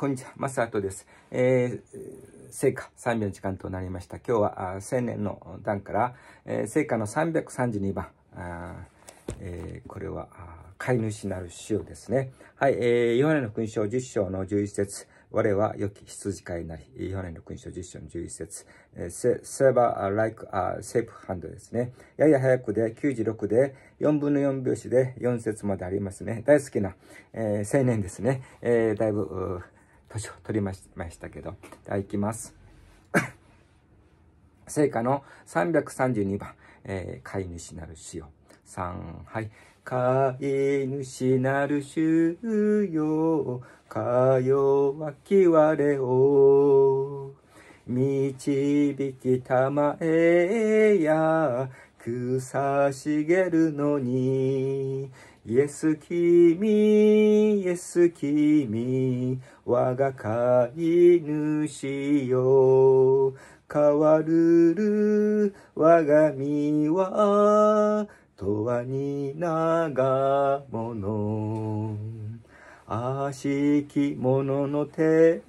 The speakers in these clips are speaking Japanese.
こんにちは、マスアートです。えー、聖火3秒の時間となりました。今日は、千年の段から、えー、聖火の332番、あえー、これは、飼い主なる主ですね。はい、えー、ヨハネの勲章10章の11節我は良き羊飼いなり、ヨハネの勲章10章の11節えセーバー・ライク・アセーフハンドですね。やや早くで、96で、4分の4拍子で4節までありますね。大好きな、えー、青年ですね。えー、だいぶ、年を取りましたけど。では、いきます。聖火の332番、えー、飼い主なる主よ。3、はい。飼い主なる主よ、かよわきわれを。導きたまえや、草茂るのに、イエス君、イエス君、我が飼い主よ。変わるる我が身は、永遠に長物。悪しき者の手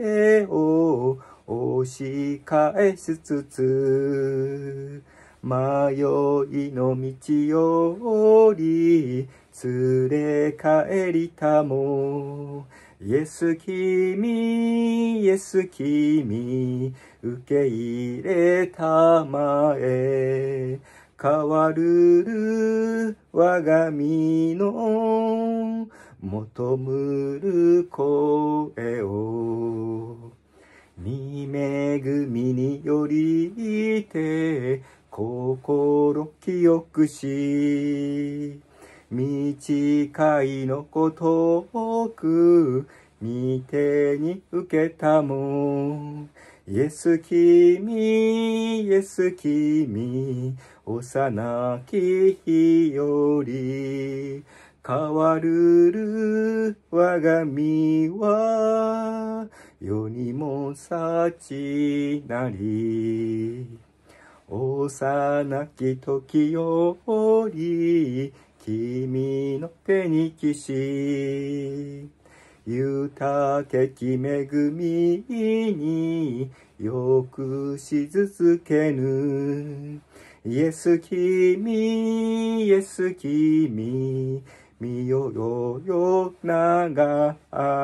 を押し返しつつ、迷いの道より連れ帰りたもイエス君イエス君受け入れたまえ変わるる我が身の求むる声を見恵みによりて心清くし短いのことをく見てに受けたもイエス君イエス君幼き日より変わるる我が身は世にも幸なり幼き時より君の手に騎士豊けき恵みによくし続けぬイエス君イエス君見よよよ長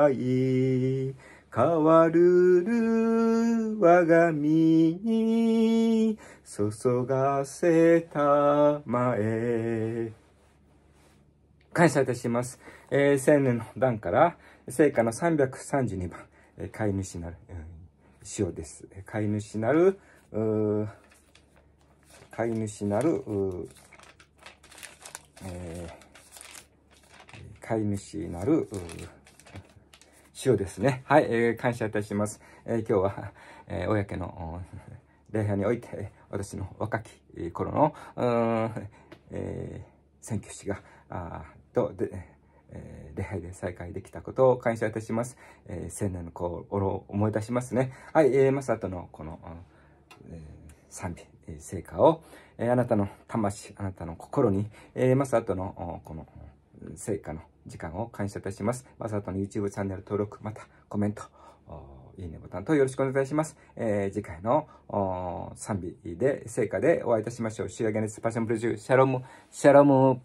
い変わるる我が身に注がせたまえ。感謝いたします。えー、千年の段から、聖火の332番、えー、飼い主なる、うん、塩です。飼い主なる、飼い主なる、えー、飼い主なる、塩ですね。はい、えー、感謝いたします。え今日は、えー、公の礼拝において、私の若き頃の、うーん、え選挙士が、あと、で、えー、礼拝で再会できたことを感謝いたします。えー、千年の頃を思い出しますね。はい、えー、マサのこの、えー、賛美、え成果を、えー、あなたの魂、あなたの心に、えー、マサトのこの成果の時間を感謝いたします。まさとの YouTube チャンネル登録、またコメント、いいねボタンとよろしくお願いします。えー、次回の賛美で、成果でお会いいたしましょう。仕上げのスパションプロジュー、シャロム、シャロム。